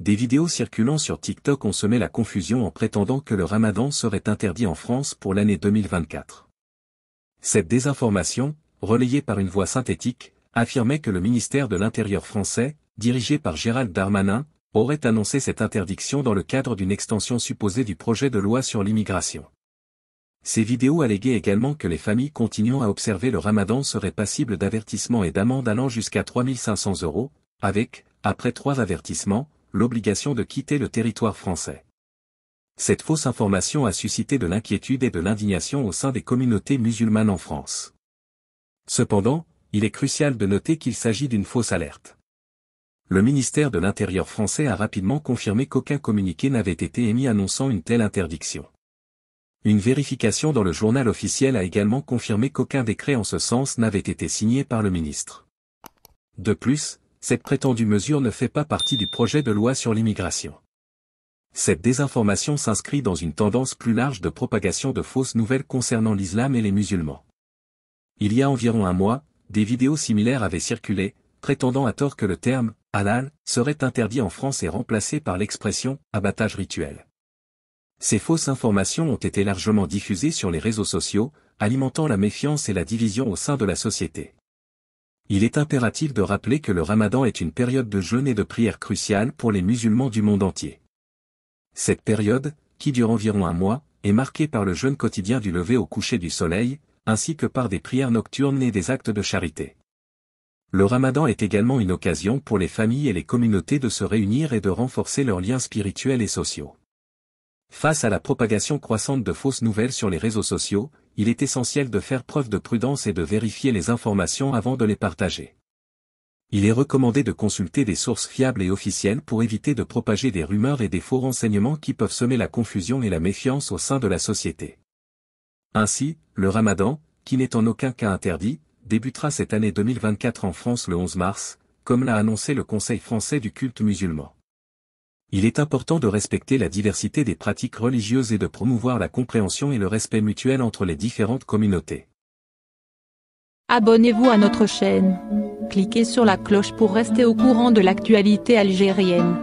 Des vidéos circulant sur TikTok ont semé la confusion en prétendant que le ramadan serait interdit en France pour l'année 2024. Cette désinformation, relayée par une voix synthétique, affirmait que le ministère de l'Intérieur français, dirigé par Gérald Darmanin, aurait annoncé cette interdiction dans le cadre d'une extension supposée du projet de loi sur l'immigration. Ces vidéos alléguaient également que les familles continuant à observer le ramadan seraient passibles d'avertissements et d'amendes allant jusqu'à 3500 euros, avec, après trois avertissements, l'obligation de quitter le territoire français. Cette fausse information a suscité de l'inquiétude et de l'indignation au sein des communautés musulmanes en France. Cependant, il est crucial de noter qu'il s'agit d'une fausse alerte. Le ministère de l'Intérieur français a rapidement confirmé qu'aucun communiqué n'avait été émis annonçant une telle interdiction. Une vérification dans le journal officiel a également confirmé qu'aucun décret en ce sens n'avait été signé par le ministre. De plus, cette prétendue mesure ne fait pas partie du projet de loi sur l'immigration. Cette désinformation s'inscrit dans une tendance plus large de propagation de fausses nouvelles concernant l'islam et les musulmans. Il y a environ un mois, des vidéos similaires avaient circulé, prétendant à tort que le terme « halal » serait interdit en France et remplacé par l'expression « abattage rituel ». Ces fausses informations ont été largement diffusées sur les réseaux sociaux, alimentant la méfiance et la division au sein de la société il est impératif de rappeler que le ramadan est une période de jeûne et de prière cruciale pour les musulmans du monde entier. Cette période, qui dure environ un mois, est marquée par le jeûne quotidien du lever au coucher du soleil, ainsi que par des prières nocturnes et des actes de charité. Le ramadan est également une occasion pour les familles et les communautés de se réunir et de renforcer leurs liens spirituels et sociaux. Face à la propagation croissante de fausses nouvelles sur les réseaux sociaux, il est essentiel de faire preuve de prudence et de vérifier les informations avant de les partager. Il est recommandé de consulter des sources fiables et officielles pour éviter de propager des rumeurs et des faux renseignements qui peuvent semer la confusion et la méfiance au sein de la société. Ainsi, le ramadan, qui n'est en aucun cas interdit, débutera cette année 2024 en France le 11 mars, comme l'a annoncé le Conseil français du culte musulman. Il est important de respecter la diversité des pratiques religieuses et de promouvoir la compréhension et le respect mutuel entre les différentes communautés. Abonnez-vous à notre chaîne. Cliquez sur la cloche pour rester au courant de l'actualité algérienne.